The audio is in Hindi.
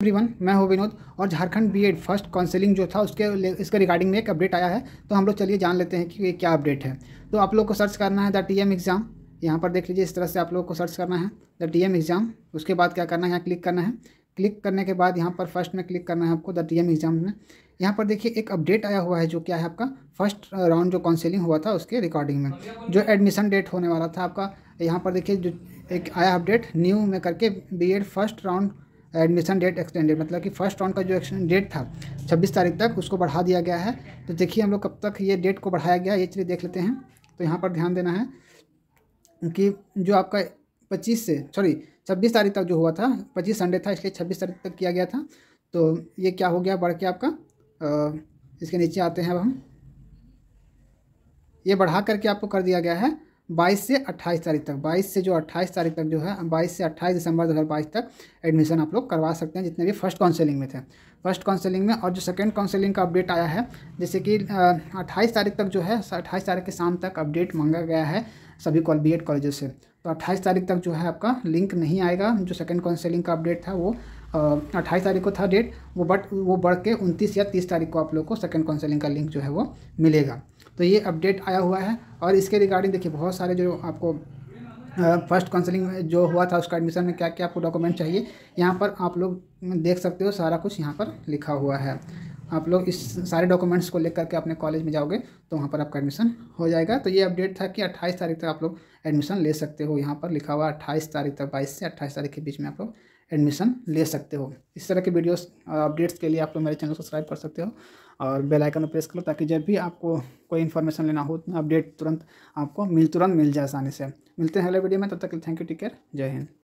एवरीवन मैं हूं विनोद और झारखंड बीएड फर्स्ट काउंसलिंग जो था उसके इसके रिगार्डिंग में एक अपडेट आया है तो हम लोग चलिए जान लेते हैं कि ये क्या अपडेट है तो आप लोग को सर्च करना है द टी एम एग्ज़ाम यहाँ पर देख लीजिए इस तरह से आप लोग को सर्च करना है द टी एम एग्ज़ाम उसके बाद क्या करना है यहाँ क्लिक करना है क्लिक करने के बाद यहाँ पर फर्स्ट में क्लिक करना है आपको द टी एम एग्ज़ाम में यहाँ पर देखिए एक अपडेट आया हुआ है जो क्या है आपका फर्स्ट राउंड जो काउंसिलिंग हुआ था उसके रिकॉर्डिंग में जो एडमिशन डेट होने वाला था आपका यहाँ पर देखिए जो एक आया अपडेट न्यू में करके B Ed first round admission date extended मतलब कि फर्स्ट राउंड का जो डेट था 26 तारीख तक उसको बढ़ा दिया गया है तो देखिए हम लोग कब तक ये डेट को बढ़ाया गया ये चलिए देख लेते हैं तो यहाँ पर ध्यान देना है कि जो आपका पच्चीस से सॉरी छब्बीस तारीख तक जो हुआ था पच्चीस संडे था इसलिए छब्बीस तारीख तक किया गया था तो ये क्या हो गया बढ़ के आपका इसके नीचे आते हैं अब हम ये बढ़ा करके आपको कर दिया गया है बाईस से अट्ठाईस तारीख तक बाईस से जो अट्ठाईस तारीख तक जो है बाईस से अट्ठाईस दिसंबर दो हज़ार बाईस तक एडमिशन आप लोग करवा सकते हैं जितने भी फर्स्ट काउंसलिंग में थे फर्स्ट काउंसलिंग में और जो सेकेंड काउंसलिंग का अपडेट आया है जैसे कि अट्ठाईस तारीख तक जो है अट्ठाईस तारीख के शाम तक अपडेट मांगा गया है सभी कॉल बी कॉलेजेस से तो अट्ठाईस तारीख तक जो है आपका लिंक नहीं आएगा जो सेकेंड काउंसलिंग का अपडेट था वो अट्ठाईस तारीख को था डेट वो बट वो बढ़ के उनतीस या तीस तारीख को आप लोग को सेकेंड काउंसलिंग का लिंक जो है वो मिलेगा तो ये अपडेट आया हुआ है और इसके रिगार्डिंग देखिए बहुत सारे जो आपको फर्स्ट काउंसलिंग में जो हुआ था उसका एडमिशन में क्या क्या आपको डॉक्यूमेंट चाहिए यहाँ पर आप लोग देख सकते हो सारा कुछ यहाँ पर लिखा हुआ है आप लोग इस सारे डॉक्यूमेंट्स को लेकर के अपने कॉलेज में जाओगे तो वहाँ पर आपका एडमिशन हो जाएगा तो ये अपडेट था कि अट्ठाईस तारीख तक आप लोग एडमिशन ले सकते हो यहाँ पर लिखा हुआ अट्ठाईस तारीख तक बाईस से अट्ठाईस तारीख के बीच में आप लोग एडमिशन ले सकते हो इस तरह के वीडियोस और अपडेट्स के लिए आप लोग मेरे चैनल को सब्सक्राइब कर सकते हो और बेल आइकन पर प्रेस करो ताकि जब भी आपको कोई इन्फॉर्मेशन लेना हो अपडेट तुरंत आपको मिल तुरंत मिल जाए आसानी से मिलते हैं अगले वीडियो में तब तक थैंक यू टेक केयर जय हिंद